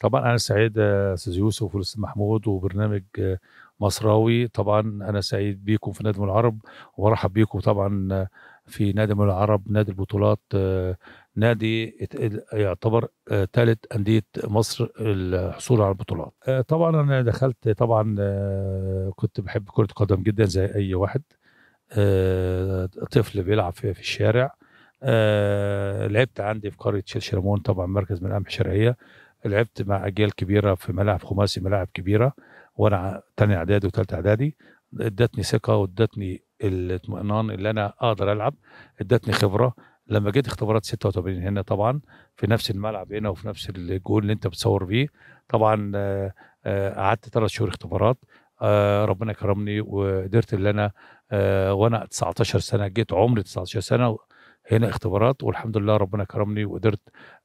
طبعا انا سعيد آه، استاذ يوسف والاستاذ محمود وبرنامج آه، مصراوي طبعا انا سعيد بيكم في نادي العرب وارحب بيكم طبعا آه، في نادي العرب نادي البطولات نادي يعتبر ثالث انديه مصر الحصول على البطولات طبعا انا دخلت طبعا كنت بحب كره قدم جدا زي اي واحد طفل بيلعب في الشارع لعبت عندي في قريه شرمون طبعا مركز من الامح الشرعيه لعبت مع اجيال كبيره في ملاعب خماسي ملاعب كبيره وانا تاني اعدادي وثالثه اعدادي ادتني ثقه وادتني الاطمئنان اللي انا اقدر العب ادتني خبره لما جيت اختبارات 86 هنا طبعا في نفس الملعب هنا وفي نفس الجول اللي انت بتصور بيه طبعا آه، آه، قعدت ثلاث شهور اختبارات آه، ربنا كرمني وقدرت اللي انا وانا 19 سنه جيت عمري 19 سنه هنا اختبارات والحمد لله ربنا كرمني وقدرت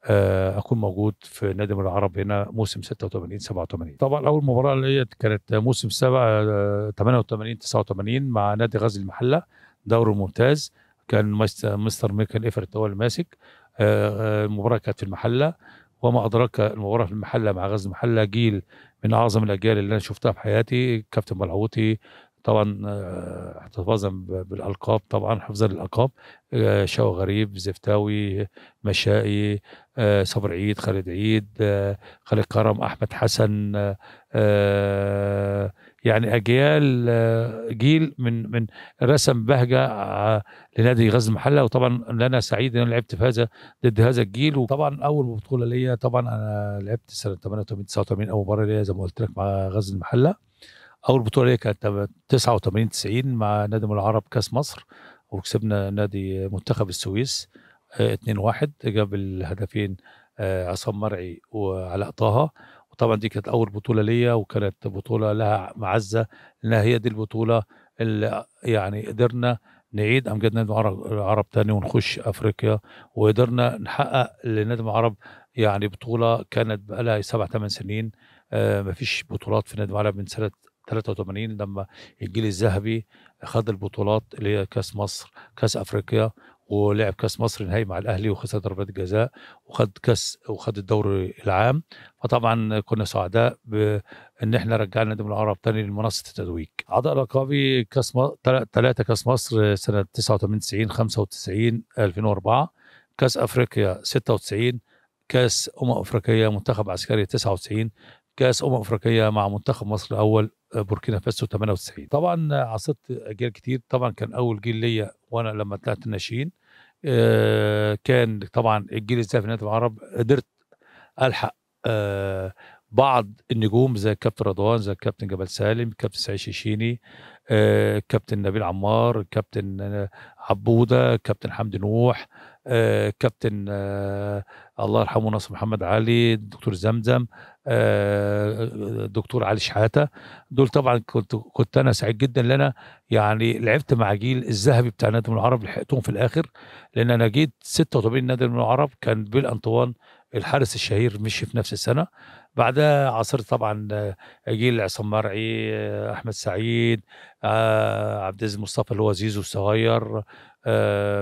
آه، اكون موجود في نادي العرب هنا موسم 86 87 طبعا اول مباراه ليا كانت موسم 7 88 89 مع نادي غزل المحله دوري ممتاز كان مستر ميكل افرت هو اللي ماسك آه، آه، المباراه كانت في المحله وما ادراك المباراه في المحله مع غزل المحله جيل من اعظم الاجيال اللي انا شفتها في حياتي كابتن بلعوطي طبعا آه، احتفاظا بالالقاب طبعا حفظا للالقاب آه، شو غريب زفتاوي مشائي آه، صبر عيد خالد عيد خالد كرم احمد حسن يعني اجيال جيل من من رسم بهجه لنادي غزل المحله وطبعا انا سعيد ان انا لعبت في هذا ضد هذا الجيل وطبعا اول بطوله ليا طبعا انا لعبت سنه 88 89 اول مباراه ليا زي ما قلت لك مع غزل المحله اول بطوله ليا كانت 89 90 مع نادي العرب كاس مصر وكسبنا نادي منتخب السويس 2 آه، 1 جاب الهدفين آه، عصام مرعي وعلاء طه وطبعا دي كانت اول بطوله ليا وكانت بطوله لها معزه لانها هي دي البطوله اللي يعني قدرنا نعيد امجاد نادي العرب تاني ونخش افريقيا وقدرنا نحقق لنادي العرب يعني بطوله كانت بقى لها سبع ثمان سنين آه، مفيش بطولات في نادي العرب من سنه 83 لما الجيل الذهبي خد البطولات اللي هي كاس مصر كاس افريقيا ولعب كاس مصر نهائي مع الاهلي وخسر ضربات جزاء وخد كاس وخد الدوري العام فطبعا كنا سعداء بان احنا رجعنا نادي العرب تاني لمنصه التتويج اعضاء رقابي كاس ثلاثه كاس مصر سنه 89 90 95 2004 كاس افريقيا 96 كاس امم افريقيه منتخب عسكري 99 كاس امم افريقيه مع منتخب مصر الاول بوركينا فاسو 98 طبعا عاصرت اجيال كتير طبعا كان اول جيل ليا وانا لما طلعت الناشئين آه، كان طبعا الجيل الذهبي في نادي العرب قدرت الحق آه، بعض النجوم زي الكابتن رضوان زي الكابتن جبل سالم الكابتن سعيد شيشيني الكابتن آه، نبيل عمار الكابتن عبوده الكابتن حمد نوح الكابتن الله يرحمه ناصر محمد علي الدكتور زمزم الدكتور آه، علي شحاته دول طبعا كنت كنت انا سعيد جدا ان انا يعني لعبت مع جيل الذهبي بتاع نادي من العرب لحقتهم في الاخر لان انا جيت 86 نادي من العرب كان بيل انطوان الحارس الشهير مشي في نفس السنه بعدها عاصرت طبعا آه، جيل عصام مرعي آه، احمد سعيد عبد العزيز مصطفى اللي هو زيزو الصغير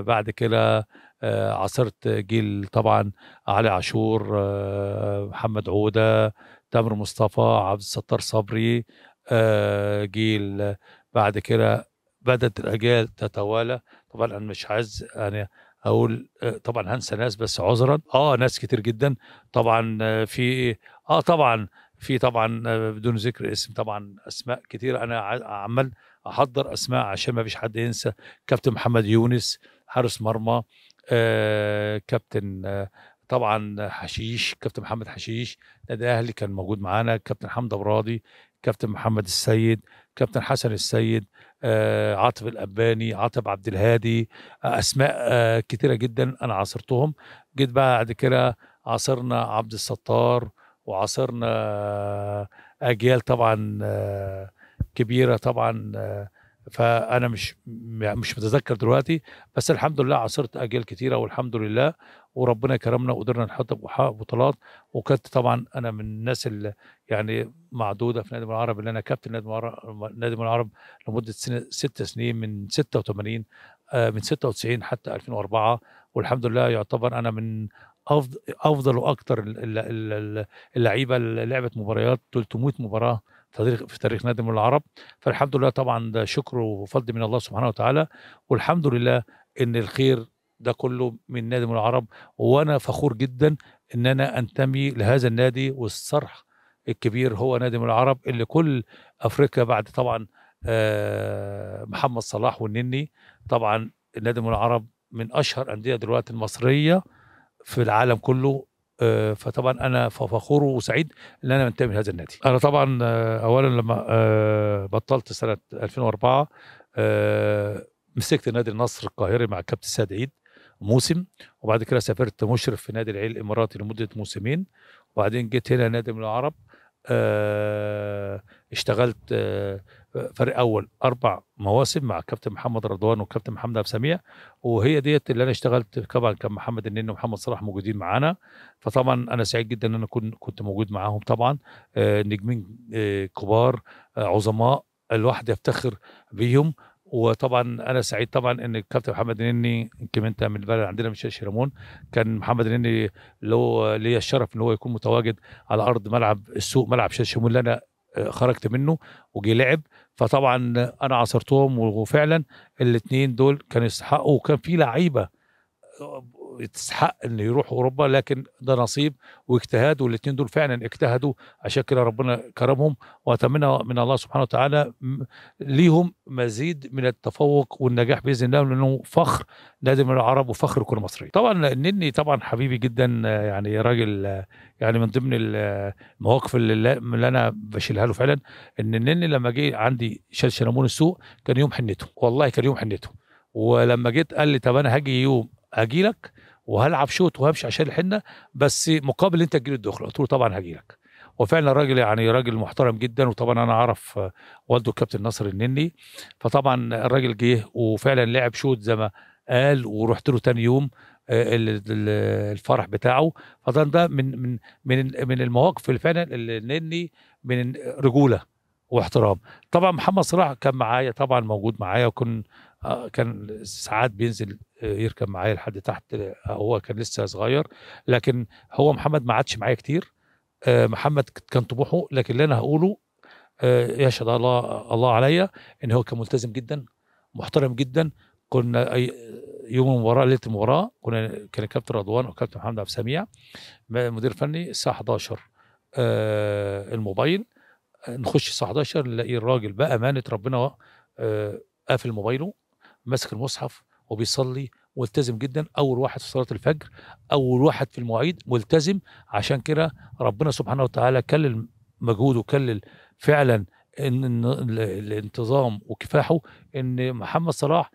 بعد كده آه، عاصرت جيل طبعا علي عاشور آه، محمد عودة تامر مصطفى عبد الستار صبري آه، جيل بعد كده بدأت الأجيال تتوالى طبعا أنا مش عايز يعني اقول طبعا هنسى ناس بس عذرا اه ناس كتير جدا طبعا في اه طبعا في طبعا بدون ذكر اسم طبعا اسماء كتير انا عمال احضر اسماء عشان ما فيش حد ينسى كابتن محمد يونس حارس مرمى آه، كابتن آه، طبعا حشيش كابتن محمد حشيش نادي الاهلي كان موجود معانا كابتن حمد برادي كابتن محمد السيد كابتن حسن السيد آه، عاطف الأباني عاطف عبد الهادي أسماء كثيره جدا أنا عاصرتهم جيت بقى بعد كده عاصرنا عبد الستار وعاصرنا أجيال طبعا كبيرة طبعا فانا مش يعني مش متذكر دلوقتي بس الحمد لله عاصرت اجيال كثيره والحمد لله وربنا كرمنا وقدرنا نحط بطولات وكنت طبعا انا من الناس اللي يعني معدوده في نادي العرب اللي انا كابتن نادي نادي العرب لمده سنة ست سنين من 86 آه، من 96 حتى 2004 والحمد لله يعتبر انا من افضل واكثر اللعيبه اللي لعبت مباريات 300 مباراه في تاريخ نادي العرب فالحمد لله طبعا ده شكر وفضل من الله سبحانه وتعالى والحمد لله ان الخير ده كله من نادي العرب وانا فخور جدا ان انا انتمي لهذا النادي والصرح الكبير هو نادي العرب اللي كل افريقيا بعد طبعا آه، محمد صلاح والنني طبعا نادي العرب من اشهر انديه دلوقتي المصريه في العالم كله آه، فطبعا انا فخور وسعيد ان انا منتمي لهذا النادي. انا طبعا آه، اولا لما آه، بطلت سنه 2004 مسكت نادي النصر القاهري مع الكابتن سعد عيد موسم وبعد كده سافرت مشرف في نادي العيل الاماراتي لمده موسمين وبعدين جيت هنا نادي من العرب اشتغلت فريق اول اربع مواسم مع كابتن محمد رضوان وكابتن محمد عبد السميع وهي ديت اللي انا اشتغلت طبعا كان محمد النني ومحمد صلاح موجودين معانا فطبعا انا سعيد جدا ان انا كنت موجود معاهم طبعا آه، نجمين آه، كبار آه، عظماء الواحد يفتخر بيهم وطبعا انا سعيد طبعا ان الكابتن محمد النني يمكن انت من البلد عندنا من شيرمون كان محمد النني له ليا الشرف ان هو يكون متواجد على ارض ملعب السوق ملعب شيرمون اللي انا خرجت منه وجي لعب فطبعا انا عاصرتهم وفعلا الاثنين دول كانوا يستحقوا وكان في لعيبه يستحق انه يروح اوروبا لكن ده نصيب واجتهاد والاثنين دول فعلا اجتهدوا عشان كده ربنا كرمهم واتمنى من الله سبحانه وتعالى ليهم مزيد من التفوق والنجاح باذن الله لانه فخر نادي من العرب وفخر كل مصري. طبعا النني طبعا حبيبي جدا يعني راجل يعني من ضمن المواقف اللي, اللي انا بشيلها له فعلا ان النني لما جه عندي شلشلمون السوق كان يوم حنته والله كان يوم حنته ولما جيت قال لي طب انا هاجي يوم اجي لك وهلعب شوط وهمشي عشان الحنه بس مقابل انت تجيلي الدخله قلت له طبعا هجي لك وفعلا الراجل يعني راجل محترم جدا وطبعا انا اعرف والده الكابتن ناصر النني فطبعا الراجل جه وفعلا لعب شوت زي ما قال ورحت له تاني يوم آه، الفرح بتاعه فطبعا ده من من من من المواقف اللي فعلا النني من رجوله واحترام طبعا محمد صلاح كان معايا طبعا موجود معايا وكان آه، كان ساعات بينزل آه، يركب معايا لحد تحت آه، هو كان لسه صغير لكن هو محمد ما عادش معايا كتير محمد كان طموحه لكن اللي انا هقوله يشهد الله الله عليا ان هو كان ملتزم جدا محترم جدا كنا يوم المباراه ليله المباراه كنا كان الكابتن رضوان وكابتن محمد عبد السميع مدير فني الساعه 11 الموبايل نخش الساعه 11 نلاقي الراجل بامانه ربنا قافل موبايله ماسك المصحف وبيصلي ملتزم جدا اول واحد في صلاه الفجر اول واحد في المواعيد ملتزم عشان كده ربنا سبحانه وتعالى كلل مجهوده كلل فعلا ان الانتظام وكفاحه ان محمد صلاح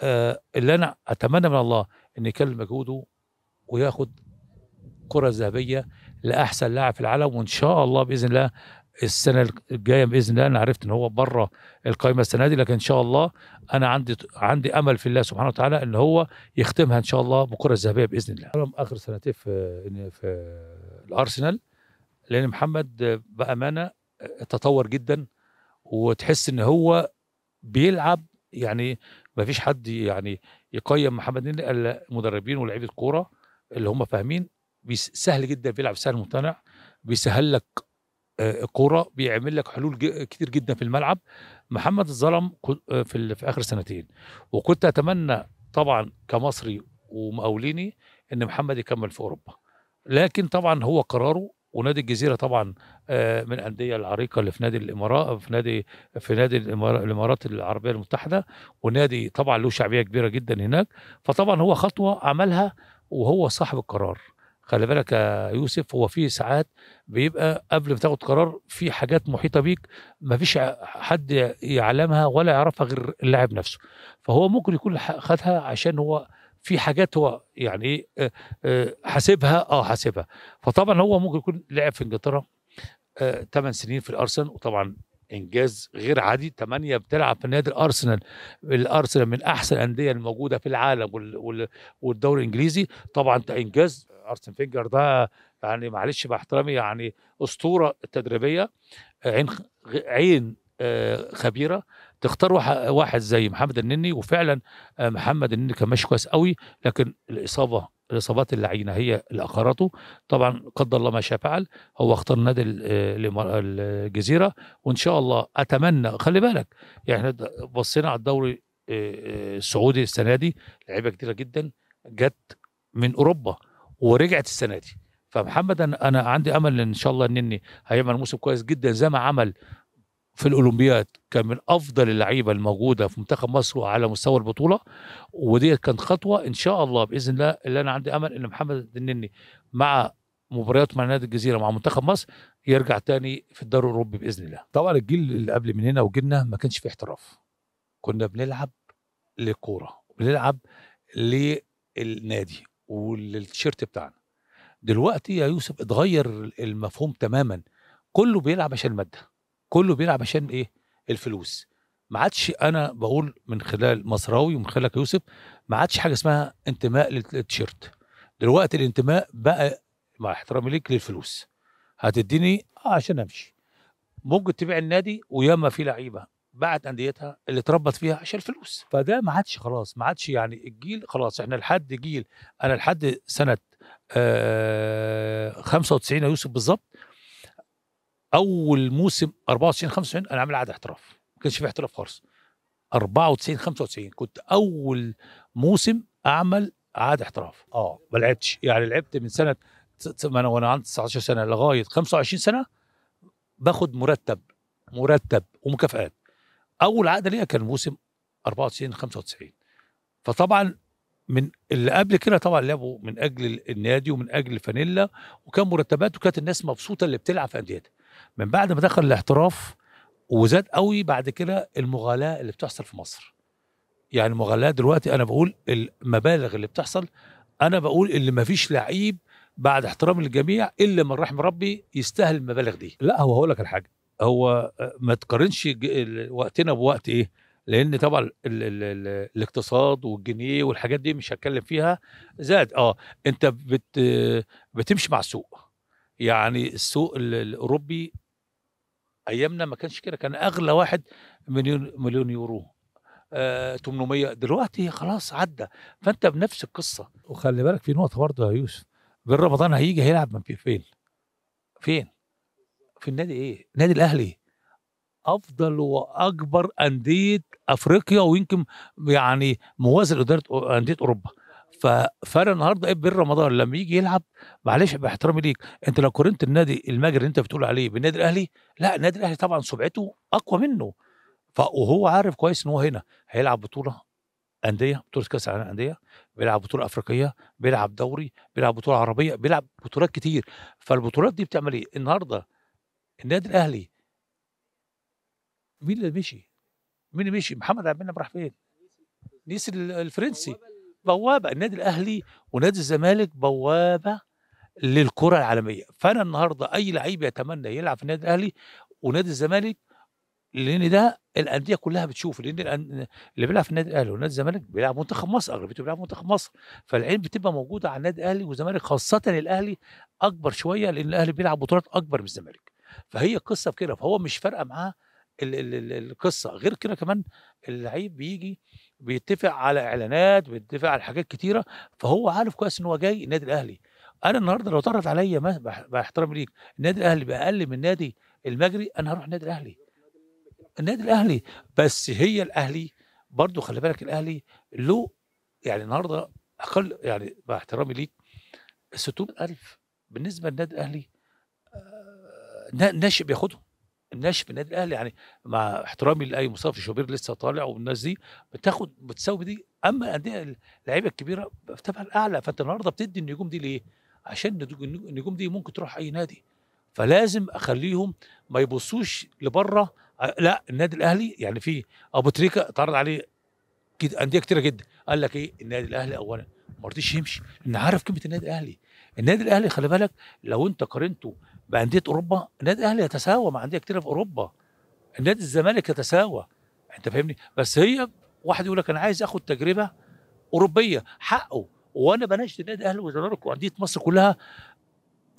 آه، اللي انا اتمنى من الله ان يكلل مجهوده وياخد كره ذهبيه لاحسن لاعب في العالم وان شاء الله باذن الله السنه الجايه باذن الله انا عرفت ان هو بره القائمه السنه دي لكن ان شاء الله انا عندي عندي امل في الله سبحانه وتعالى ان هو يختمها ان شاء الله بكره الذهبية باذن الله. اخر سنتين في في الارسنال لان محمد بامانه تطور جدا وتحس ان هو بيلعب يعني ما فيش حد يعني يقيم محمد نني الا مدربين ولاعيبه كوره اللي هم فاهمين سهل جدا بيلعب سهل ممتنع بيسهل لك آه، كوره بيعمل لك حلول كتير جدا في الملعب محمد الظلم آه، في, في اخر سنتين وكنت اتمنى طبعا كمصري ومقاوليني ان محمد يكمل في اوروبا لكن طبعا هو قراره ونادي الجزيره طبعا آه، من الانديه العريقه اللي في نادي الامارات في نادي في نادي الامارات العربيه المتحده ونادي طبعا له شعبيه كبيره جدا هناك فطبعا هو خطوه عملها وهو صاحب القرار خلي بالك يا يوسف هو في ساعات بيبقى قبل ما تاخد قرار في حاجات محيطه بيك ما فيش حد يعلمها ولا يعرفها غير اللاعب نفسه فهو ممكن يكون خدها عشان هو في حاجات هو يعني ايه آه، آه، حاسبها اه حاسبها فطبعا هو ممكن يكون لعب في انجلترا 8 آه، سنين في الارسنال وطبعا انجاز غير عادي تمانية بتلعب في نادي الارسنال الارسنال من احسن الانديه الموجوده في العالم والدوري الانجليزي طبعا ده انجاز ارسن فينجر ده يعني معلش باحترامي يعني اسطوره تدريبيه عين عين آه، خبيره تختار واحد زي محمد النني وفعلا آه، محمد النني كان ماشي كويس قوي لكن الاصابه الاصابات اللعينه هي اللي اقرته طبعا قدر الله ما شاء فعل هو اختار نادي آه، الجزيره وان شاء الله اتمنى خلي بالك يعني احنا بصينا على الدوري آه، آه، السعودي السنه دي لعيبه كتيره جدا جت من اوروبا ورجعت السنه دي فمحمد انا عندي امل ان شاء الله انني هيعمل موسم كويس جدا زي ما عمل في الاولمبياد كان من افضل اللعيبه الموجوده في منتخب مصر وعلى مستوى البطوله ودي كانت خطوه ان شاء الله باذن الله اللي انا عندي امل ان محمد النني مع مباريات مع نادي الجزيره مع منتخب مصر يرجع تاني في الدوري الاوروبي باذن الله. طبعا الجيل اللي قبل مننا وجيلنا ما كانش فيه احتراف. كنا بنلعب للكوره بنلعب للنادي وللتيشيرت بتاعنا. دلوقتي يا يوسف اتغير المفهوم تماما كله بيلعب عشان الماده. كله بيلعب عشان ايه الفلوس ما عادش انا بقول من خلال مصراوي ومن خلالك يوسف ما عادش حاجه اسمها انتماء للتيشيرت دلوقتي الانتماء بقى مع احترامي ليك للفلوس هتديني آه عشان امشي ممكن تبيع النادي وياما في لعيبه بعت انديتها اللي تربط فيها عشان الفلوس فده ما عادش خلاص ما عادش يعني الجيل خلاص احنا لحد جيل انا لحد سنه آه 95 يا يوسف بالظبط اول موسم 94 95 انا عامل عقد احتراف ما كانش في احتراف خالص 94 95 كنت اول موسم اعمل عقد احتراف اه ما لعبتش يعني لعبت من سنه انا وانا عندي 19 سنه لغايه 25 سنه باخد مرتب مرتب ومكافآت اول عقد ليا كان موسم 94 95 فطبعا من اللي قبل كده طبعا لعبوا من اجل النادي ومن اجل فانيلا وكان مرتبات وكانت الناس مبسوطه اللي بتلعب في انديتها من بعد ما دخل الاحتراف وزاد قوي بعد كده المغالاه اللي بتحصل في مصر يعني المغالاه دلوقتي انا بقول المبالغ اللي بتحصل انا بقول اللي ما فيش لعيب بعد احترام الجميع الا من رحم ربي يستاهل المبالغ دي لا هو هقول لك الحاجه هو ما تقارنش وقتنا بوقت ايه لان طبعا الـ الـ الـ الاقتصاد والجنيه والحاجات دي مش هتكلم فيها زاد اه انت بت بتمشي مع السوق يعني السوق الاوروبي ايامنا ما كانش كده كان اغلى واحد مليون مليون يورو آه 800 دلوقتي خلاص عدى فانت بنفس القصه وخلي بالك في نقطه برضه يا يوسف بن رمضان هيجي هيلعب من فين؟ فين؟ في النادي ايه؟ النادي الاهلي افضل واكبر انديه افريقيا ويمكن يعني موازي لاداره انديه اوروبا فانا النهارده ايه بن رمضان لما يجي يلعب معلش باحترامي ليك انت لو قارنت النادي المجري اللي انت بتقول عليه بالنادي الاهلي لا النادي الاهلي طبعا سمعته اقوى منه وهو عارف كويس ان هو هنا هيلعب بطوله انديه بطوله كاس العالم انديه بيلعب بطوله افريقيه بيلعب دوري بيلعب بطوله عربيه بيلعب بطولات كتير فالبطولات دي بتعمل ايه النهارده النادي الاهلي مين اللي مشي مين اللي مشي محمد عبد المنعم راح فين نيس الفرنسي بوابه النادي الاهلي ونادي الزمالك بوابه للكره العالميه فانا النهارده اي لعيب يتمنى يلعب في النادي الاهلي ونادي الزمالك لان ده الانديه كلها بتشوف لان اللي بيلعب في النادي الاهلي ونادي الزمالك بيلعب منتخب مصر اغلبيته بيلعب منتخب مصر فالعين بتبقى موجوده على النادي الاهلي والزمالك خاصه الاهلي اكبر شويه لان الاهلي بيلعب بطولات اكبر من الزمالك فهي قصه في كده فهو مش فارقه معاه القصه غير كده كمان اللعيب بيجي بيتفق على اعلانات بيتفق على حاجات كتيره فهو عارف كويس ان هو جاي النادي الاهلي انا النهارده لو اتعرض عليا باحترام ليك النادي الاهلي باقل من نادي المجري انا هروح النادي الاهلي النادي الاهلي بس هي الاهلي برضو خلي بالك الاهلي له يعني النهارده اقل يعني باحترامي ليك ال الف بالنسبه للنادي الاهلي آه، ناشئ بياخدهم الناشئ في النادي الاهلي يعني مع احترامي لاي مصطفى شوبير لسه طالع والناس دي بتاخد بتساوي دي اما الانديه اللعيبه الكبيره بتبقى الاعلى فانت النهارده بتدي النجوم دي ليه؟ عشان النجوم دي ممكن تروح اي نادي فلازم اخليهم ما يبصوش لبره آه، لا النادي الاهلي يعني في ابو تريكه اتعرض عليه انديه كتيره جدا قال لك ايه النادي الاهلي اولا ما رضيش يمشي انه عارف قيمه النادي الاهلي النادي الاهلي خلي بالك لو انت قارنته بانديه اوروبا النادي الاهلي يتساوى مع انديه كتيره في اوروبا النادي الزمالك يتساوى انت فاهمني بس هي واحد يقول لك انا عايز اخد تجربه اوروبيه حقه وانا بناشد النادي الاهلي والزمالك وانديه مصر كلها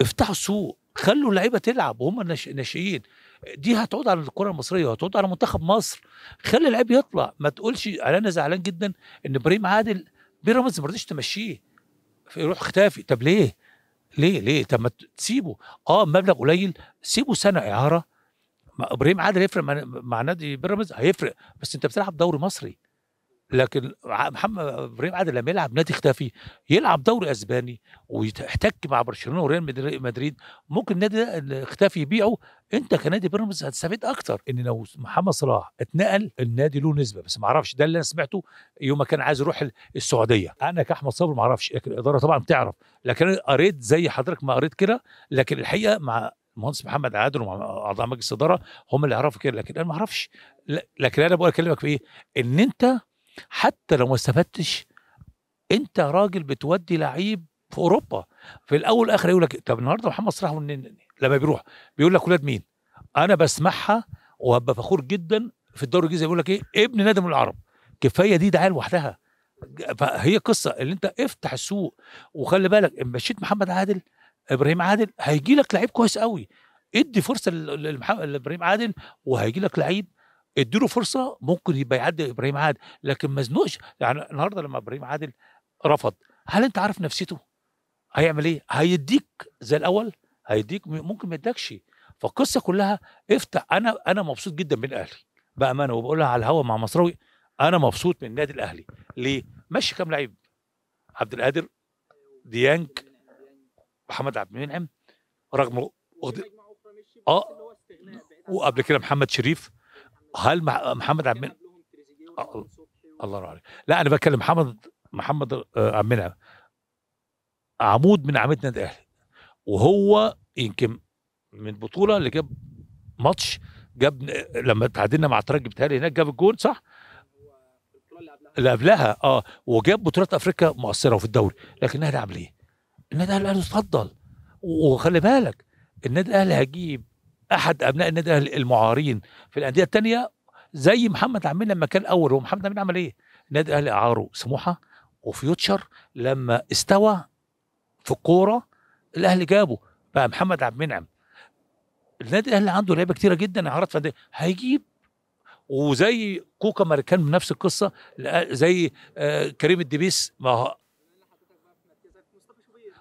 افتحوا السوق خلوا اللعيبه تلعب وهم الناشئين دي هتعود على الكره المصريه وهتعود على منتخب مصر خلي اللعيب يطلع ما تقولش انا زعلان جدا ان ابراهيم عادل بيراميدز ما رضيش تمشيه يروح اختافي طب ليه؟ ليه ليه طب ما تسيبه اه مبلغ قليل سيبه سنه اعاره ابراهيم عادل يفرق مع نادي بيراميدز هيفرق بس انت بتلعب دوري مصري لكن محمد ابراهيم عادل لما يلعب نادي اختفي يلعب دوري اسباني ويحتك مع برشلونه وريال مدريد ممكن النادي ده اختفي يبيعه انت كنادي بيراميدز هتستفيد اكتر ان لو محمد صلاح اتنقل النادي له نسبه بس ما اعرفش ده اللي انا سمعته يوم ما كان عايز يروح السعوديه انا كاحمد صبري ما اعرفش لكن الاداره طبعا بتعرف لكن انا قريت زي حضرتك ما قريت كده لكن الحقيقه مع المهندس محمد عادل واعضاء مجلس الاداره هم اللي يعرفوا كده لكن انا ما اعرفش لكن انا بقول اكلمك في ايه ان انت حتى لو ما استفدتش انت راجل بتودي لعيب في اوروبا في الاول والاخر يقول لك طب النهارده محمد صلاح لما بيروح بيقول لك ولاد مين؟ انا بسمعها وهبقى فخور جدا في الدوري الانجليزي بيقول لك ايه ابن نادي من العرب كفايه دي دعايه لوحدها فهي قصه اللي انت افتح السوق وخلي بالك ان مشيت محمد عادل ابراهيم عادل هيجي لك لعيب كويس قوي ادي فرصه لابراهيم عادل وهيجي لك لعيب اديله فرصه ممكن يبقى يعدي ابراهيم عادل لكن ما زنقش يعني النهارده لما ابراهيم عادل رفض هل انت عارف نفسيته هيعمل ايه هيديك زي الاول هيديك ممكن ما يدكش فالقصه كلها افتح انا انا مبسوط جدا من الاهلي بامانه وبقولها على الهوا مع مصراوي انا مبسوط من النادي الاهلي ليه مشي كام لعيب عبد القادر ديانج محمد عبد المنعم رغم اه وقبل كده محمد شريف هل محمد عبد المنعم آه، الله ينور عليك لا انا بتكلم محمد محمد آه، عبد المنعم عمود من عمود النادي الاهلي وهو يمكن من بطوله اللي جاب ماتش جاب لما تعادلنا مع الترجي بتهيألي هناك جاب الجول صح؟ اللي قبلها اه وجاب بطولات افريقيا مؤثره وفي الدوري لكن النادي عمل ايه؟ النادي الاهلي اتفضل وخلي بالك النادي الاهلي هجيب احد ابناء النادي المعارين في الانديه الثانيه زي محمد عمين لما كان اول هو محمد عمين عمل ايه؟ النادي الاهلي اعاره سموحه وفيوتشر لما استوى في الكوره الاهلي جابه بقى محمد عبد المنعم النادي الاهلي عنده لعيبه كتيره جدا اعارات فنيه هيجيب وزي كوكا ماركان نفس القصه زي آه، كريم الدبيس ما هو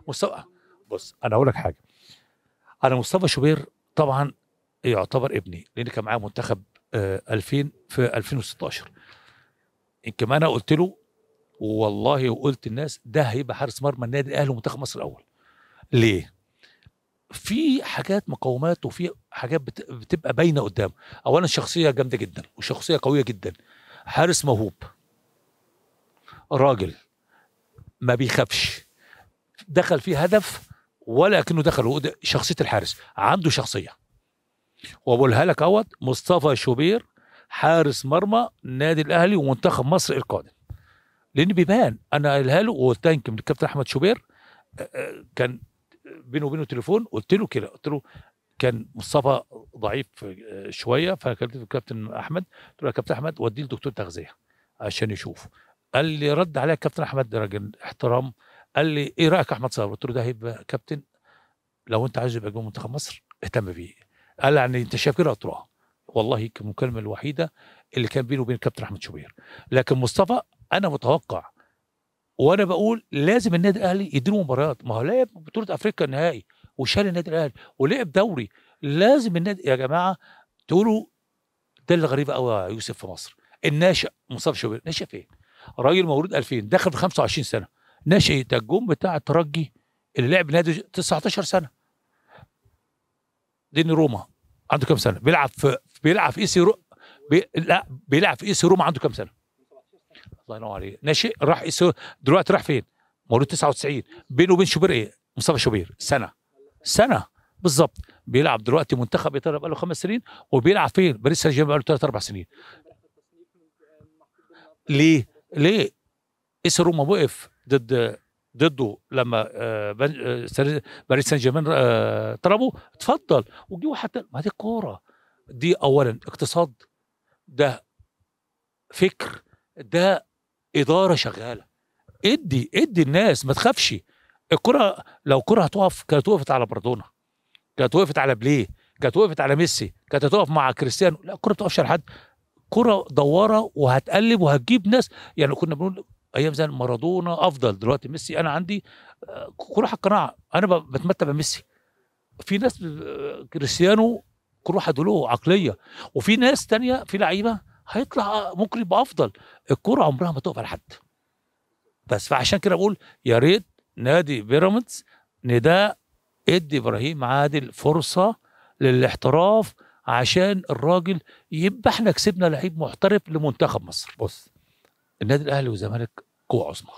مصطفى بص انا اقول لك حاجه انا مصطفى شوبير طبعا يعتبر ابني لان كان معاه منتخب 2000 آه، في 2016 ان كمان انا قلت له والله وقلت للناس ده هيبقى حارس مرمى النادي الاهلي ومنتخب مصر الاول ليه في حاجات مقومات وفي حاجات بتبقى باينه قدام اولا شخصيه جامده جدا وشخصيه قويه جدا حارس موهوب راجل ما بيخافش دخل فيه هدف ولا كأنه دخل شخصيه الحارس عنده شخصيه وأقولها لك اهوت مصطفى شوبير حارس مرمى النادي الاهلي ومنتخب مصر القادم لان بيبان انا قايلها له وقلت من الكابتن احمد شوبير آه، آه، كان بينه وبينه تليفون قلت له كده قلت له كان مصطفى ضعيف آه، شويه فكلمت الكابتن احمد قلت له يا كابتن احمد وديه لدكتور تغذيه عشان يشوفه قال لي رد عليا كابتن احمد راجل احترام قال لي ايه رايك احمد صابر قلت له ده هيبقى كابتن لو انت عايز يبقى جوه منتخب مصر اهتم بيه قال يعني انت شايف كده اطرها والله المكالمه الوحيده اللي كان بينه وبين كابتن احمد شوبير لكن مصطفى انا متوقع وانا بقول لازم النادي الاهلي يديله مباريات ما هو لعب بطوله افريقيا النهائي وشال النادي الاهلي ولعب دوري لازم النادي يا جماعه تقولوا ده اللي غريب قوي يا يوسف في مصر الناشئ مصطفى شوبير ناشئ فين؟ راجل مولود 2000 داخل في 25 سنه ناشئ ده الجون بتاع الترجي اللي لعب نادي 19 سنه ديني روما عنده كم سنه بيلعب في بيلعب في اي سي رو... بي... لا بيلعب في اي سي روما عنده كم سنه الله ينور عليك ناشئ راح اي سي دلوقتي راح فين مولود 99 بينه وبين شوبير ايه مصطفى شوبير سنه سنه بالظبط بيلعب دلوقتي منتخب ايطاليا بقاله خمس سنين وبيلعب فين باريس سان جيرمان بقاله ثلاث اربع سنين ليه ليه ايسي روما وقف ضد ضده لما آه، آه، باريس سان جيرمان آه، طلبوا اتفضل وجي حتى ما دي كوره دي اولا اقتصاد ده فكر ده اداره شغاله ادي ادي الناس ما تخافش الكره لو كره هتقف كانت وقفت على مارادونا كانت وقفت على بليه كانت وقفت على ميسي كانت هتقف مع كريستيانو لا الكره ما بتقفش على حد كره دواره وهتقلب وهتجيب ناس يعني كنا بنقول ايام زمان مارادونا افضل دلوقتي ميسي انا عندي كل واحد قناعه انا بتمتع بميسي في ناس كريستيانو كل واحد له عقليه وفي ناس تانية في لعيبه هيطلع ممكن يبقى افضل الكوره عمرها ما تقف على حد بس فعشان كده بقول يا ريت نادي بيراميدز نداء ادي ابراهيم عادل فرصه للاحتراف عشان الراجل يبقى احنا كسبنا لعيب محترف لمنتخب مصر بص النادي الاهلي والزمالك قوه عظمى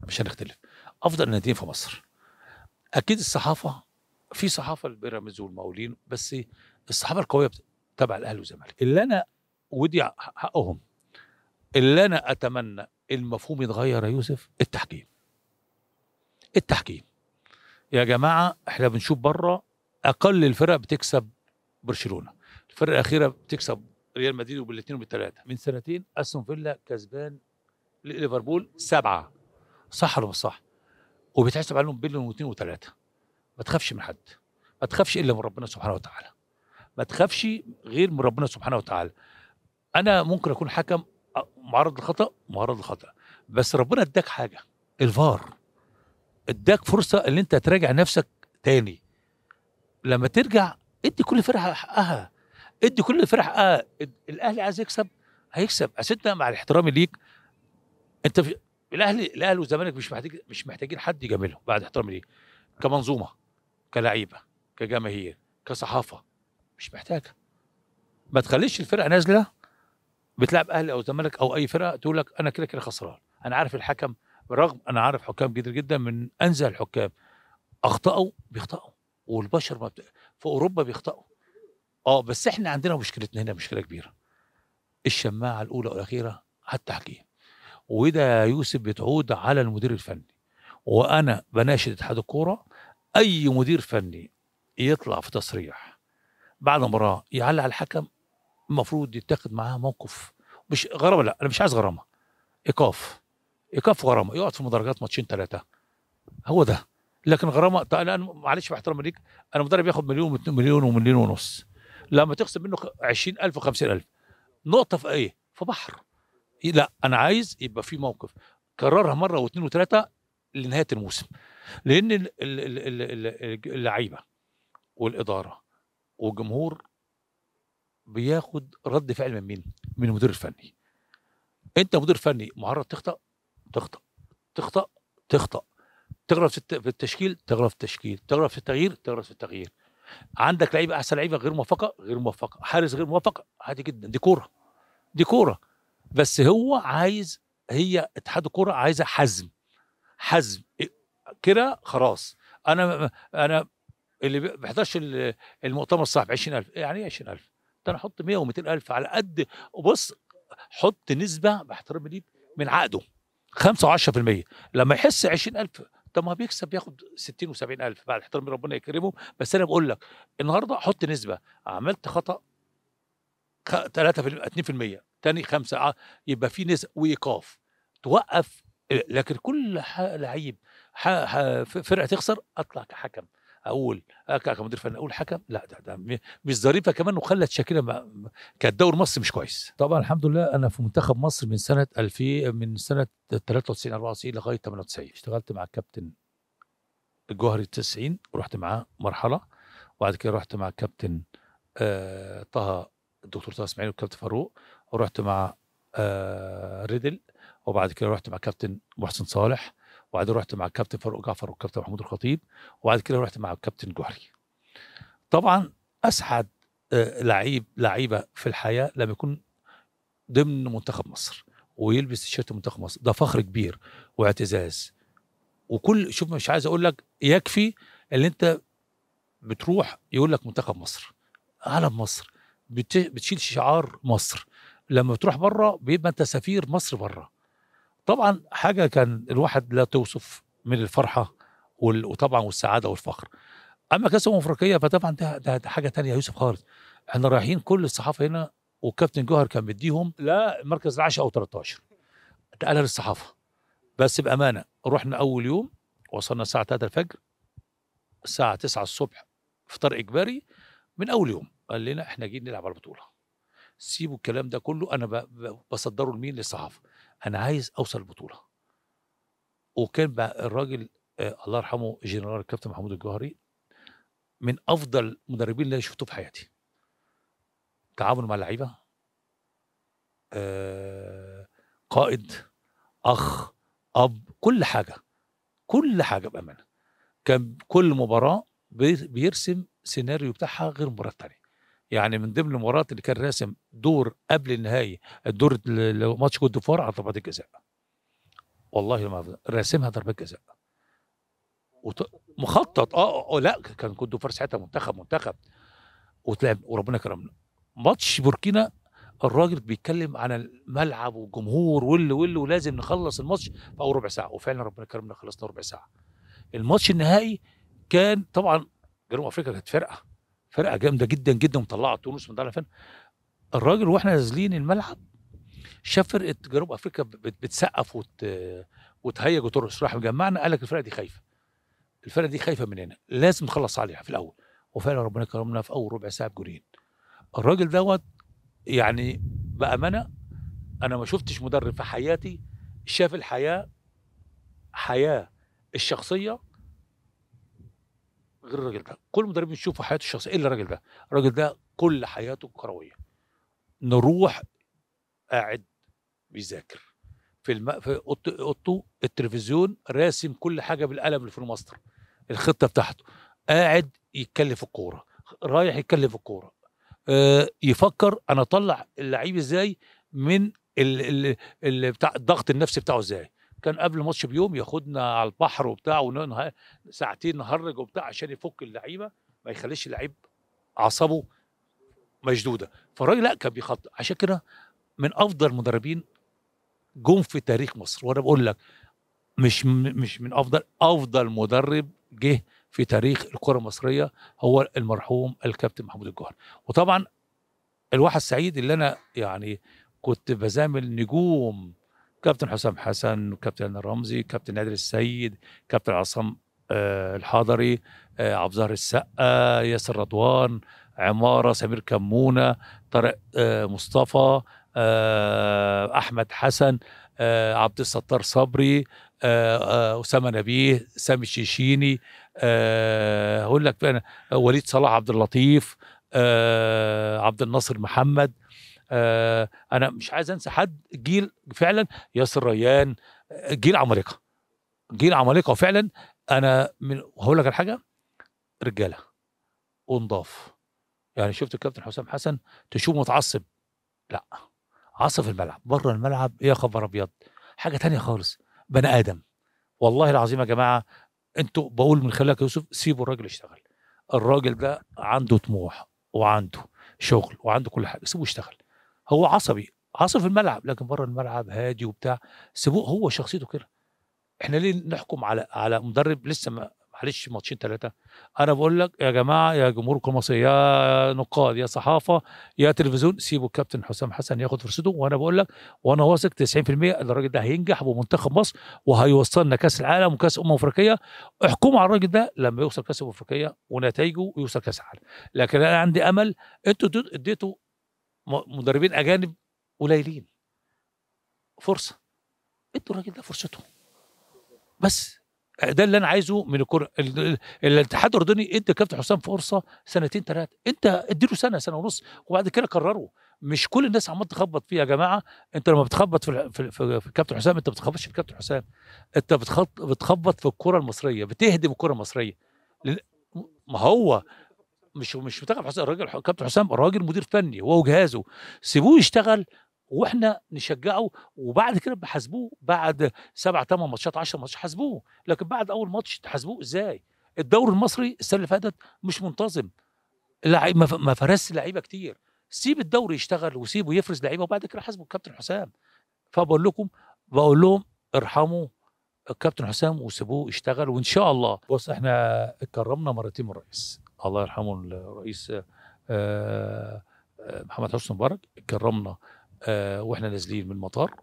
مش هنختلف افضل ناديين في مصر اكيد الصحافه في صحافه البيراميدز والمقاولين بس الصحافه القويه تبع الاهلي والزمالك اللي انا ودي حقهم اللي انا اتمنى المفهوم يتغير يا يوسف التحكيم التحكيم يا جماعه احنا بنشوف بره اقل الفرق بتكسب برشلونه الفرقه الاخيره بتكسب ريال مدريد وبالاثنين وبالثلاثه من سنتين استون فيلا كسبان ليفربول سبعه صح ولا مش صح وبيتحسب عليهم بيلون واثنين وثلاثه ما تخافش من حد ما تخافش الا من ربنا سبحانه وتعالى ما تخافش غير من ربنا سبحانه وتعالى انا ممكن اكون حكم معرض للخطا معرض للخطا بس ربنا اداك حاجه الفار اداك فرصه ان انت تراجع نفسك تاني لما ترجع ادي كل فرقه حقها ادي كل الفرح اه الاهلي عايز يكسب هيكسب اسيتنا مع احترامي ليك انت في الاهلي الاهلي والزمالك مش محتاج مش محتاجين حد يجاملهم بعد احترامي ليك كمنظومه كلعيبه كجماهير كصحافه مش محتاجه ما تخليش الفرقه نازله بتلعب اهلي او زمالك او اي فرقه تقول لك انا كده كده خسران انا عارف الحكم بالرغم انا عارف حكام كتير جدا من انزل الحكام اخطاوا بيخطاوا والبشر ما بت... في اوروبا بيخطاوا اه بس احنا عندنا مشكلتنا هنا مشكله كبيره الشماعه الاولى والاخيره حتى حكي وده يوسف بتعود على المدير الفني وانا بناشد اتحاد الكوره اي مدير فني يطلع في تصريح بعد مباراه يعلق على الحكم المفروض يتاخد معاه موقف مش غرامه لا انا مش عايز غرامه ايقاف ايقاف غرامه يقعد في مدرجات ماتشين ثلاثه هو ده لكن غرامه طيب، انا معلش باحترامي ليك انا مدرب ياخد مليون مليون ومليون ونص لما تخصم منه 20000 و50000 نقطه في ايه؟ في بحر إيه، لا انا عايز يبقى في موقف كررها مره واثنين وثلاثه لنهايه الموسم لان اللعيبه والاداره والجمهور بياخد رد فعل من مين؟ من المدير الفني انت مدير فني معرض تخطأ تخطأ تخطأ تخطأ تغلط في التشكيل تغلط في التشكيل تغلط في التغيير تغلط في التغيير عندك لعيبه احسن لعيبه غير موفقه غير موفقه حارس غير موفق عادي جدا دي كوره دي كوره بس هو عايز هي اتحاد الكوره عايزه حزم حزم كده خلاص انا انا اللي ما بيحضرش المؤتمر الصحفي 20000 يعني ايه 20000 ده انا احط 100 و200000 على قد بص حط نسبه باحترام ليك من عقده 5 و10% لما يحس 20000 طب ما بيكسب بياخد 60 و70 الف بعد احترام ربنا يكرمه بس انا بقول لك النهارده حط نسبه عملت خطا 3 في 2% تاني 5 آه، يبقى في نسبه وايقاف توقف آه، لكن كل لعيب فرقه تخسر اطلع كحكم اقول آه، كمدير فني اقول حكم لا ده, ده مش ظريفه كمان وخلت شكلها كانت دوري مصر مش كويس طبعا الحمد لله انا في منتخب مصر من سنه 2000 من سنه 93 94 لغايه 98 اشتغلت مع الكابتن الجوهري 90 ورحت معاه مرحله وبعد كده رحت مع الكابتن آه، طه الدكتور طه اسماعيل والكابتن فاروق ورحت مع آه، ريدل وبعد كده رحت مع كابتن محسن صالح وبعدين رحت مع الكابتن فاروق جعفر والكابتن محمود الخطيب وبعد كده رحت مع الكابتن جوهري طبعا اسعد آه، لعيب لعيبه في الحياه لما يكون ضمن منتخب مصر ويلبس تيشيرت منتخب مصر ده فخر كبير واعتزاز وكل شوف مش عايز اقول لك يكفي ان انت بتروح يقول لك منتخب مصر علم مصر بتشيل شعار مصر لما بتروح بره بيبقى انت سفير مصر بره طبعا حاجه كان الواحد لا توصف من الفرحه وطبعا والسعاده والفخر اما كاس أمم الافريقيه فطبعا ده, ده, ده حاجه تانية يوسف خالص احنا رايحين كل الصحافه هنا وكابتن جوهر كان مديهم لا مركز العاشر او 13 قالها للصحافه بس بامانه رحنا اول يوم وصلنا الساعه 3 الفجر الساعه 9 الصبح فطار اجباري من اول يوم قال لنا احنا جايين نلعب على البطوله سيبوا الكلام ده كله انا بصدره لمين للصحافه انا عايز اوصل البطوله وكان الراجل آه الله يرحمه جنرال كابتن محمود الجوهري من افضل المدربين اللي شفته في حياتي تعامل مع اللعيبه آه قائد اخ اب كل حاجه كل حاجه بامانه كان كل مباراه بيرسم سيناريو بتاعها غير المباراه الثانيه يعني من ضمن المباريات اللي كان راسم دور قبل النهائي الدور ماتش كوت ديفوار على ضربات الجزاء والله ما راسمها ضربات جزاء مخطط اه اه, آه، لا كان كوت ديفوار ساعتها منتخب منتخب وتلعب وربنا كرمنا ماتش بوركينا الراجل بيتكلم عن الملعب والجمهور واللي واللي ولازم نخلص الماتش في اول ربع ساعه وفعلا ربنا كرمنا خلصنا ربع ساعه الماتش النهائي كان طبعا جنوب افريقيا كانت فرقه فرقه جامده جدا جدا مطلعه تونس مطلعه فين الراجل واحنا نازلين الملعب شاف فرقه جنوب افريقيا بتسقف وت... وتهيج وترقص راح مجمعنا قال لك الفرقه دي خايفه الفرقه دي خايفه مننا لازم نخلص عليها في الاول وفعلا ربنا كرمنا في اول ربع ساعه بجولين الراجل دوت يعني بامانه انا ما شفتش مدرب في حياتي شاف الحياه حياه الشخصيه غير الراجل ده كل المدربين بنشوفه حياته الشخصيه الا الراجل ده الراجل ده كل حياته كرويه نروح قاعد بيذاكر في, الم... في اوضته التلفزيون راسم كل حاجه بالقلم اللي في الماستر الخطه بتاعته قاعد يتكلم في الكوره رايح يتكلم في الكوره آه يفكر انا اطلع اللعيب ازاي من ال... ال... ال... بتاع الضغط النفسي بتاعه ازاي كان قبل الماتش بيوم ياخدنا على البحر وبتاع ساعتين نهرج وبتاع عشان يفك اللعيبه ما يخليش اللعيب اعصابه مشدوده فالراجل لا كان بيخط عشان كده من افضل مدربين جم في تاريخ مصر وانا بقول لك مش مش من افضل افضل مدرب جه في تاريخ الكره المصريه هو المرحوم الكابتن محمود الجوهر وطبعا الواحد سعيد اللي انا يعني كنت بزامل نجوم كابتن حسام حسن وكابتن رمزي كابتن نادر السيد كابتن عصام آه، الحضري آه، عبد الظاهر السقا ياسر رضوان عماره سمير كمونه طارق آه، مصطفى احمد حسن عبد الستار صبري اسامه نبيه سامي الشيشيني هقول لك وليد صلاح عبد اللطيف عبد الناصر محمد آه، انا مش عايز انسى حد جيل فعلا ياسر ريان آه، جيل عمالقه جيل عمالقه وفعلا انا من هقول لك على حاجه رجاله ونضاف يعني شفت الكابتن حسام حسن تشوفه متعصب لا عصب في الملعب بره الملعب يا خبر ابيض حاجه تانية خالص بني ادم والله العظيم يا جماعه انتوا بقول من خلالك يوسف سيبوا الراجل يشتغل الراجل ده عنده طموح وعنده شغل وعنده كل حاجه سيبوه يشتغل هو عصبي عصبي في الملعب لكن بره الملعب هادي وبتاع سيبوه هو شخصيته كده احنا ليه نحكم على على مدرب لسه ما معلش ماتشين ثلاثه انا بقول لك يا جماعه يا جمهور المصري يا نقاد يا صحافه يا تلفزيون سيبوا الكابتن حسام حسن ياخد فرصته وانا بقول لك وانا واثق 90% ان الراجل ده هينجح بمنتخب مصر وهيوصلنا كاس العالم وكاس امم افريقيه احكموا على الراجل ده لما يوصل كاس امم افريقيه ونتائجه ويوصل كاس العالم لكن انا عندي امل انتوا اديتوا مدربين اجانب قليلين فرصه ادوا الراجل ده فرصته بس ده اللي انا عايزه من الكره الاتحاد الاردني ادى كابتن حسام فرصه سنتين ثلاثه انت اديله سنه سنه ونص وبعد كده كرره مش كل الناس عمال تخبط فيه يا جماعه انت لما بتخبط في في, في, في كابتن حسام انت ما بتخبطش في كابتن حسام انت بتخبط في الكره المصريه بتهدم الكره المصريه ما هو مش مش منتخب حسام الراجل كابتن حسام راجل مدير فني هو وجهازه سيبوه يشتغل واحنا نشجعه وبعد كده بحاسبوه بعد سبع ثمان ماتشات 10 ماتشات حاسبوه لكن بعد اول ماتش تحاسبوه ازاي؟ الدوري المصري السنه اللي فاتت مش منتظم لعيب ما فرس لعيبه كتير سيب الدوري يشتغل وسيبه يفرز لعيبه وبعد كده حاسبه الكابتن حسام فبقول لكم بقول لهم ارحموا الكابتن حسام وسابوه اشتغل وان شاء الله بص احنا اتكرمنا مرتين من الرئيس الله يرحمه الرئيس آه، آه، محمد حسني مبارك اتكرمنا آه، واحنا نازلين من المطار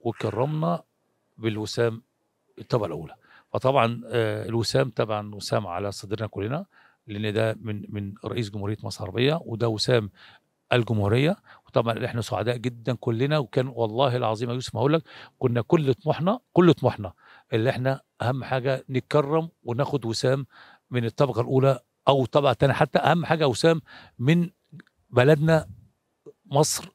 واتكرمنا بالوسام الطبقه الاولى فطبعا الوسام طبعا وسام على صدرنا كلنا لان ده من من رئيس جمهوريه مصر العربيه وده وسام الجمهوريه وطبعا احنا سعداء جدا كلنا وكان والله العظيم يا يوسف هقول لك كنا كل طموحنا كل طموحنا اللي احنا اهم حاجه نتكرم وناخد وسام من الطبقه الاولى او طبقه ثانيه حتى اهم حاجه وسام من بلدنا مصر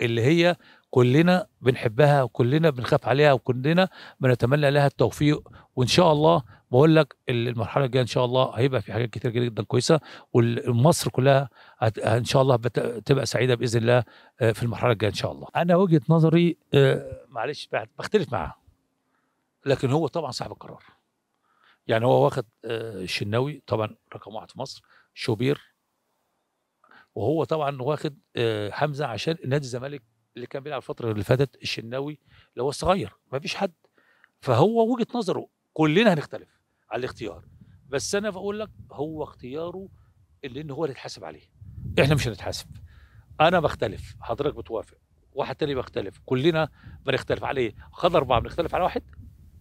اللي هي كلنا بنحبها وكلنا بنخاف عليها وكلنا بنتمنى لها التوفيق وان شاء الله بقول لك المرحله الجايه ان شاء الله هيبقى في حاجات كتير جدا كويسه ومصر كلها ان شاء الله تبقى سعيده باذن الله آه، في المرحله الجايه ان شاء الله انا وجهه نظري آه، معلش بختلف معاه لكن هو طبعا صاحب القرار يعني هو واخد آه، الشناوي طبعا رقم واحد في مصر شوبير وهو طبعا واخد حمزه عشان نادي الزمالك اللي كان بيلعب الفتره اللي فاتت الشناوي اللي هو الصغير ما فيش حد فهو وجهه نظره كلنا هنختلف على الاختيار بس انا بقول لك هو اختياره اللي ان هو اللي يتحاسب عليه احنا مش هنتحاسب انا بختلف حضرتك بتوافق واحد تاني بيختلف كلنا بنختلف على ايه خد اربعه بنختلف على واحد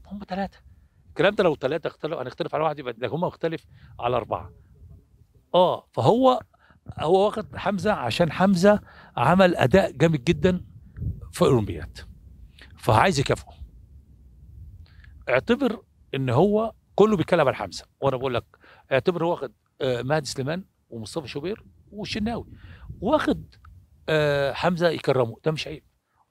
هم ثلاثه الكلام ده لو ثلاثه اختلفوا هنختلف على واحد يبقى هم مختلف على اربعه اه فهو هو واخد حمزه عشان حمزه عمل اداء جامد جدا في الاولمبياد فعايز يكافئه اعتبر ان هو كله بيتكلم على حمزه وانا بقول لك اعتبر واخد آه، مهدي سليمان ومصطفى شوبير والشناوي واخد آه، حمزه يكرمه ده مش عيب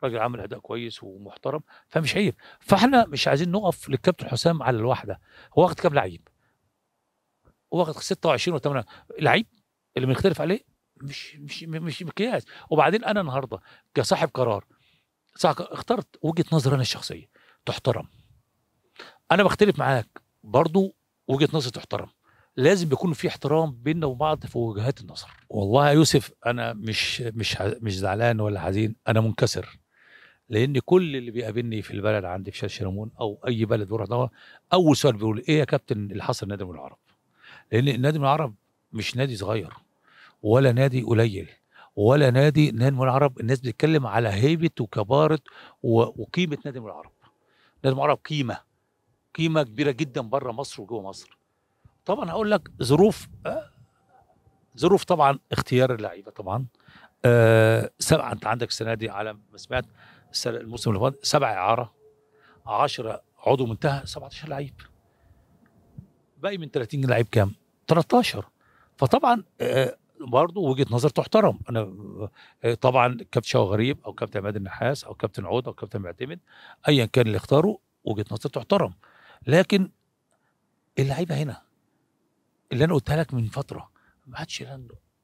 راجل عامل اداء كويس ومحترم فمش عيب فاحنا مش عايزين نقف للكابتن حسام على الواحده هو واخد كام لعيب واخد 26 و8 لعيب اللي بنختلف عليه مش مش مش مقياس وبعدين انا النهارده كصاحب قرار اخترت وجهه نظري انا الشخصيه تحترم انا بختلف معاك برضو وجهه نظر تحترم لازم يكون في احترام بيننا وبعض في وجهات النظر والله يا يوسف انا مش مش مش زعلان ولا حزين انا منكسر لان كل اللي بيقابلني في البلد عندي في شارع شلمون او اي بلد بروح اول سؤال بيقول ايه يا كابتن اللي حصل نادي من العرب لان النادي من العرب مش نادي صغير ولا نادي قليل ولا نادي نادي من العرب الناس بتتكلم على هيبه وكباره وقيمه نادي من العرب نادي من العرب قيمه قيمه كبيره جدا بره مصر وجوه مصر طبعا هقول لك ظروف آه، ظروف طبعا اختيار اللعيبه طبعا آه، سبعه انت عندك السنه دي على ما سمعت الموسم اللي فات سبع اعاره 10 عضو منتهى 17 لعيب باقي من 30 لعيب كام؟ 13 فطبعا آه، برضه وجهه نظر تحترم انا طبعا كابتن شاو غريب او كابتن عماد النحاس او كابتن عود او كابتن معتمد ايا كان اللي اختاره وجهه نظر تحترم لكن اللعيبه هنا اللي انا قلتها لك من فتره ما حدش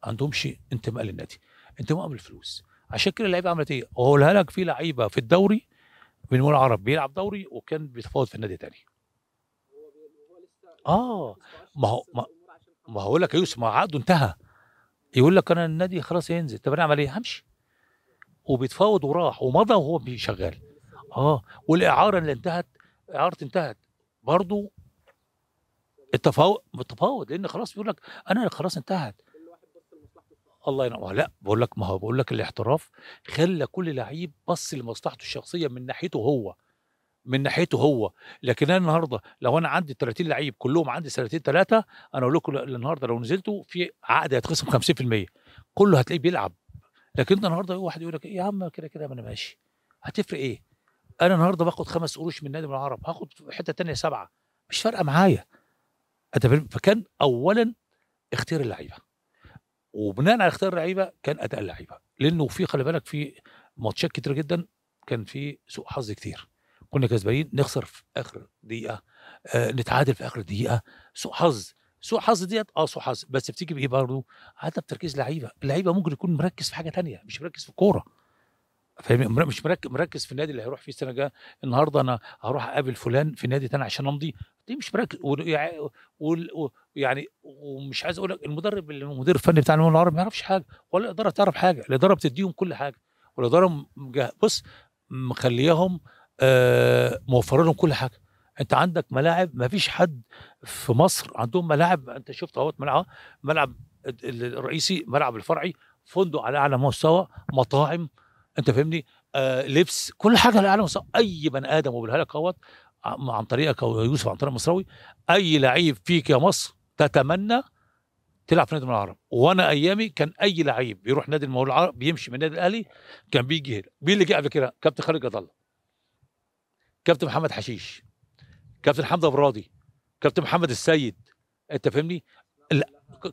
عندهمش انتماء للنادي انتماء بالفلوس عشان كده اللعيبه عملت ايه؟ اقولها لك في لعيبه في الدوري بنقول عرب بيلعب دوري وكان بيتفاوض في النادي تاني اه ما هو ما هو لك يوسف ما عقده انتهى يقول لك انا النادي خلاص ينزل طب انا اعمل ايه؟ همشي وبيتفاوض وراح ومضى وهو شغال اه والاعاره اللي انتهت اعارته انتهت برضو التفاوض التفاوض لان خلاص بيقول لك انا خلاص انتهت الله ينور لا بقول لك ما هو بقول لك الاحتراف خلى كل لعيب بص لمصلحته الشخصيه من ناحيته هو من ناحيته هو لكن انا النهارده لو انا عندي 30 لعيب كلهم عندي سنتين ثلاثه انا اقول لكم النهارده لو نزلتوا في عقد هيتخصم 50% كله هتلاقيه بيلعب لكن انت النهارده واحد يقول لك إيه يا عم كده كده ما انا ماشي هتفرق ايه؟ انا النهارده باخد خمس قروش من نادي من العرب هاخد في حته تانية سبعه مش فارقه معايا انت فكان اولا اختيار اللعيبه وبناء على اختيار اللعيبه كان اداء اللعيبه لانه في خلي بالك في ماتشات كتير جدا كان في سوء حظ كتير كنا كسبانين نخسر في اخر دقيقه آه نتعادل في اخر دقيقه سوء حظ سوء حظ ديت اه سوء حظ بس بتيجي بايه برضه عدم تركيز لعيبه اللعيبه ممكن يكون مركز في حاجه تانية مش مركز في كوره مش مركز في النادي اللي هيروح فيه السنه الجايه النهارده انا هروح اقابل فلان في نادي تاني عشان امضي دي مش مركز ويعني ومش عايز اقول لك المدرب المدير الفني بتاع النادي العربي ما يعرفش حاجه ولا الاداره تعرف حاجه الاداره بتديهم كل حاجه والاداره بص مخلياهم آه موفر لهم كل حاجه انت عندك ملاعب ما فيش حد في مصر عندهم ملاعب انت شفت اهوت ملعب ملعب الرئيسي ملعب الفرعي فندق على اعلى مستوى مطاعم انت فاهمني آه لبس كل حاجه العالم اي بني ادم وبالهلك اهوت عن طريقك او يوسف عن طريق مصراوي اي لعيب فيك يا مصر تتمنى تلعب في نادي من العرب وانا ايامي كان اي لعيب بيروح نادي المول العرب بيمشي من النادي الاهلي كان بيجي هنا مين اللي جه قبل كده كابتن خالد جد الله كابتن محمد حشيش كابتن حمد ابو راضي كابتن محمد السيد انت فاهمني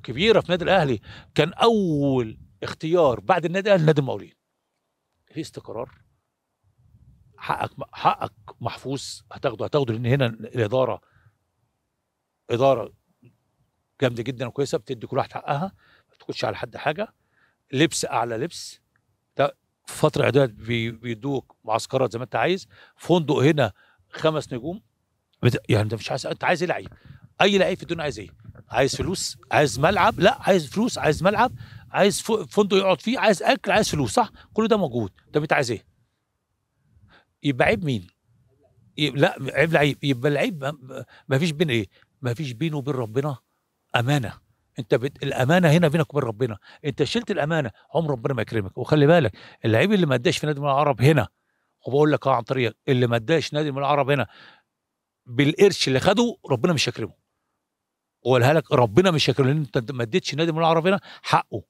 كبيره في النادي الاهلي كان اول اختيار بعد النادي الاهلي نادي المقاولين في استقرار حقك حقك محفوظ هتاخده هتاخده لان هنا الاداره اداره جامده جدا وكويسه بتدي كل واحد حقها ما بتاخدش على حد حاجه لبس اعلى لبس ده فتره اعداد بيدوك معسكرات زي ما انت عايز فندق هنا خمس نجوم بت... يعني انت مش عايز انت عايز ايه لعيب اي لعيب في الدنيا عايز ايه عايز فلوس عايز ملعب لا عايز فلوس عايز ملعب عايز فندق يقعد فيه عايز اكل عايز فلوس صح كل ده موجود طب انت عايز ايه يبقى عيب مين يبقى لا عيب لعيب يبقى العيب ما فيش بين ايه ما فيش بينه وبين ربنا امانه انت بت... الامانه هنا بينك وبين ربنا انت شلت الامانه عمر ربنا ما يكرمك وخلي بالك اللعيب اللي ما اداش في نادي من العرب هنا وبقول لك اه عن طريقك اللي ما اداش نادي من العرب هنا بالقرش اللي خده ربنا مش هيكرمه وقالها لك ربنا مش هيكرمه لان انت ما اديتش نادي من العرب هنا حقه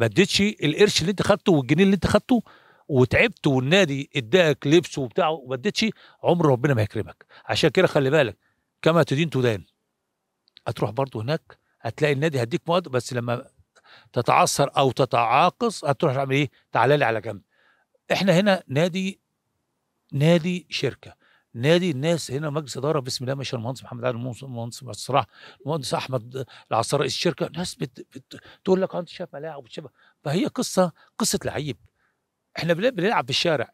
ما اديتش القرش اللي انت خدته والجنيه اللي انت خدته وتعبت والنادي اداك لبس وبتاع وما اديتش عمر ربنا ما يكرمك عشان كده خلي بالك كما تدين تدان هتروح برضه هناك هتلاقي النادي هديك مواد بس لما تتعثر او تتعاقص هتروح تعمل ايه تعالى لي على جنب احنا هنا نادي نادي شركه نادي الناس هنا مجلس اداره بسم الله ما الله المهندس محمد علي المهندس الصراحه المهندس احمد العصار رئيس الشركه ناس بت... بت... تقول لك آه، انت شايف ملاعب وشبه فهي قصه قصه لعيب احنا بنلعب في الشارع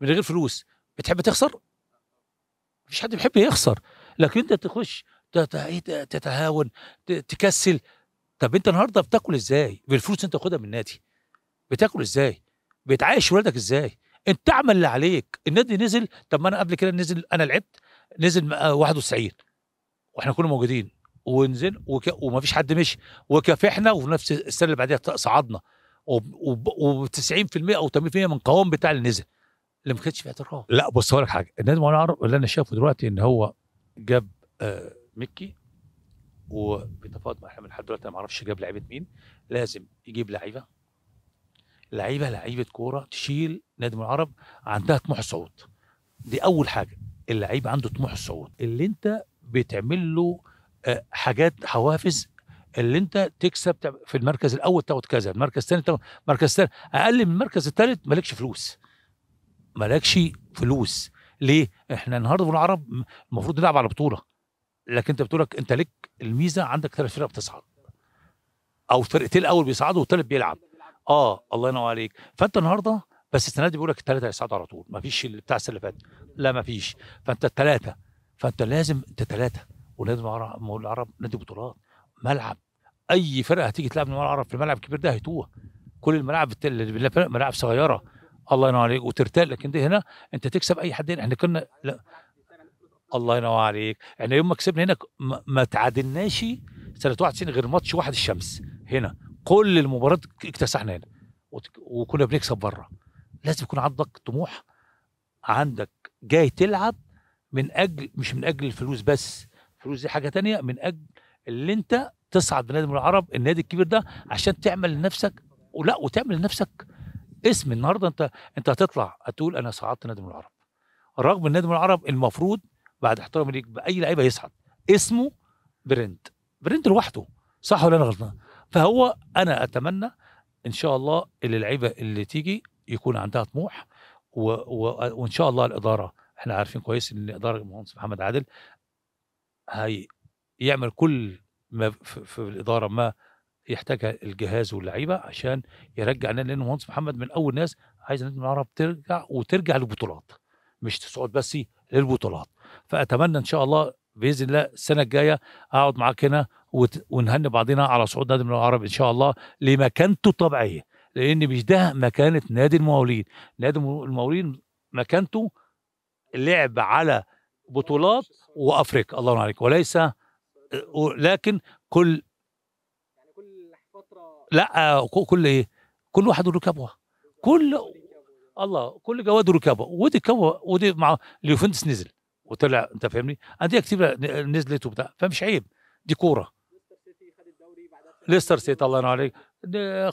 من غير فلوس بتحب تخسر؟ مفيش حد بيحب يخسر لكن انت تخش إيه، تتهاون تكسل طب انت النهارده بتاكل ازاي؟ بالفلوس انت تاخدها من النادي بتاكل ازاي؟ بتعايش ولادك ازاي؟ انت اعمل اللي عليك النادي نزل طب ما انا قبل كده نزل انا لعبت نزل 91 واحنا كنا موجودين ونزل وك... وما فيش حد مشي وكافحنا وفي نفس السنه اللي بعدها صعدنا وب... وب... 90% او 80% من قوام بتاع اللي نزل اللي ما كانش فيه اعتراف لا بص هقول لك حاجه النادي مولانا عرب اللي انا شايفه دلوقتي ان هو جاب آه مكي وبيتفاوض مع احنا لحد دلوقتي انا ما اعرفش جاب لعيبه مين لازم يجيب لعيبه لعيبه لعيبه كوره تشيل نادي من العرب عندها طموح الصعود دي اول حاجه اللعيب عنده طموح الصعود اللي انت بتعمل له آه، حاجات حوافز اللي انت تكسب في المركز الاول تاخد كذا المركز الثاني تاخد مركز ثاني اقل من المركز الثالث مالكش فلوس مالكش فلوس ليه احنا النهارده في العرب المفروض نلعب على بطوله لكن انت بتقولك انت لك الميزه عندك ثلاث فرق بتصعد او فرقتين الاول بيصعدوا والثالث بيلعب اه الله ينور عليك فانت النهارده بس السنه دي بيقول لك الثلاثه هيصعدوا على طول ما فيش بتاع السنه اللي فاتت لا ما فيش فانت الثلاثه فانت لازم انت ثلاثه ولازم العرب نادي بطولات ملعب اي فرقه هتيجي تلعب من العرب في الملعب الكبير ده هيتوه كل الملاعب اللي ملاعب صغيره الله ينور عليك وترتاح لكن دي هنا انت تكسب اي حد هنا احنا كنا لا الله ينور عليك احنا يوم ما كسبنا هنا ما تعادلناش سنه 91 غير ماتش واحد الشمس هنا كل المباريات اكتسحنا هنا وكنا بنكسب بره لازم يكون عندك طموح عندك جاي تلعب من اجل مش من اجل الفلوس بس الفلوس دي حاجه تانية من اجل اللي انت تصعد بنادي من العرب النادي الكبير ده عشان تعمل لنفسك ولا وتعمل لنفسك اسم النهارده انت انت هتطلع هتقول انا صعدت نادي من العرب رغم ان من العرب المفروض بعد احترامي ليك باي لعيبه يصعد اسمه برنت برنت لوحده صح ولا انا غلطان فهو انا اتمنى ان شاء الله اللي اللعيبه اللي تيجي يكون عندها طموح و... و... وان شاء الله الاداره احنا عارفين كويس ان الاداره المهندس محمد عادل هي يعمل كل ما في, في الاداره ما يحتاجها الجهاز واللعيبه عشان يرجع لنا لان المهندس محمد من اول ناس عايز النادي العرب ترجع وترجع للبطولات مش تصعد بس إيه للبطولات فاتمنى ان شاء الله باذن الله السنه الجايه اقعد معاك هنا ونهني بعضنا على صعود نادي العرب ان شاء الله لمكانته الطبيعيه لان مش ده مكانه نادي المواليد نادي المواليد مكانته لعب على بطولات وافريقيا الله ينور عليك وليس لكن كل يعني لا آه، كل ايه كل واحد له كبوه كل يعني. الله كل جواد ركبه ودي كوا ودي مع اليوفنتس نزل وطلع انت فاهمني انديه كتير نزلت وبتاع فمش عيب دي كوره ليستر سيتي الله ينور عليك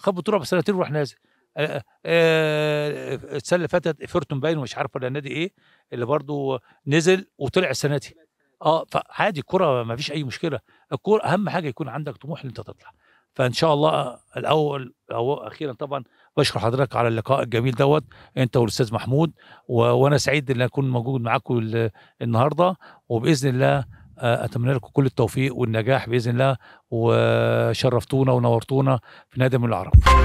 خد بطوله بسنتين وراح نازل آه، آه، آه، السنه اللي فاتت ايفرتون باين ومش عارف ولا نادي ايه اللي برضه نزل وطلع السنه دي اه فعادي الكوره ما فيش اي مشكله الكوره اهم حاجه يكون عندك طموح ان انت تطلع فان شاء الله الاول او اخيرا طبعا بشكر حضرتك على اللقاء الجميل دوت انت والاستاذ محمود و... وانا سعيد ان اكون موجود معاكم ال... النهارده وباذن الله آه، اتمنى لكم كل التوفيق والنجاح باذن الله وشرفتونا ونورتونا في نادي من العرب